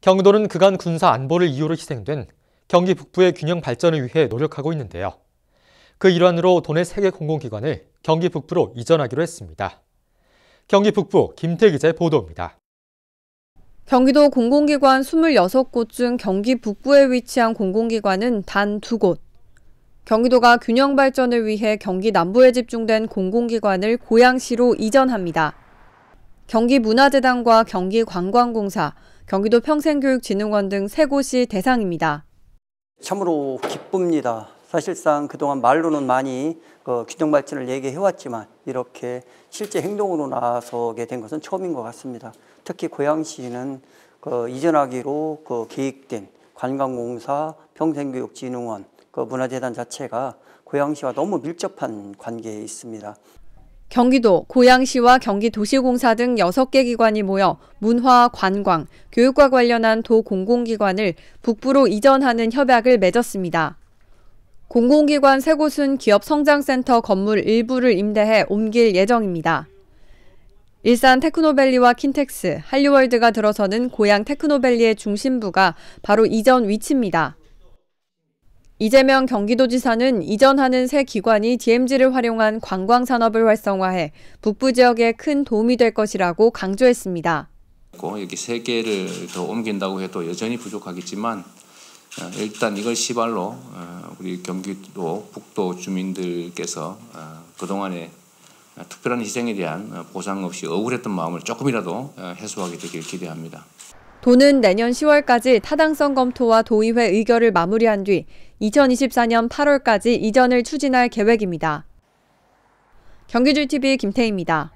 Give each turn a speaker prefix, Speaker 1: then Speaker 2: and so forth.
Speaker 1: 경기도는 그간 군사 안보를 이유로 희생된 경기 북부의 균형 발전을 위해 노력하고 있는데요. 그 일환으로 도내 세개 공공기관을 경기 북부로 이전하기로 했습니다. 경기 북부 김태기자의 보도입니다.
Speaker 2: 경기도 공공기관 26곳 중 경기 북부에 위치한 공공기관은 단 두 곳. 경기도가 균형 발전을 위해 경기 남부에 집중된 공공기관을 고양시로 이전합니다. 경기문화재단과 경기관광공사, 경기도 평생교육진흥원 등 세 곳이 대상입니다.
Speaker 3: 참으로 기쁩니다. 사실상 그동안 말로는 많이 그 균형 발전을 얘기해왔지만 이렇게 실제 행동으로 나서게 된 것은 처음인 것 같습니다. 특히 고양시는 그 이전하기로 그 계획된 관광공사, 평생교육진흥원, 그 문화재단 자체가 고양시와 너무 밀접한 관계에 있습니다.
Speaker 2: 경기도, 고양시와 경기도시공사 등 6개 기관이 모여 문화, 관광, 교육과 관련한 도 공공기관을 북부로 이전하는 협약을 맺었습니다. 공공기관 3 곳은 기업성장센터 건물 일부를 임대해 옮길 예정입니다. 일산 테크노밸리와 킨텍스, 한류월드가 들어서는 고양 테크노밸리의 중심부가 바로 이전 위치입니다. 이재명 경기도지사는 이전하는 새 기관이 DMZ를 활용한 관광 산업을 활성화해 북부 지역에 큰 도움이 될 것이라고 강조했습니다.
Speaker 4: 이렇게 세 개를 더 옮긴다고 해도 여전히 부족하겠지만 어, 일단 이걸 시발로 어, 우리 경기도 북도 주민들께서 어, 그동안에 특별한 희생에 대한 보상 없이 억울했던 마음을 조금이라도 해소하게 되길 기대합니다.
Speaker 2: 도는 내년 10월까지 타당성 검토와 도의회 의결을 마무리한 뒤 2024년 8월까지 이전을 추진할 계획입니다. 경기줄TV 김태희입니다.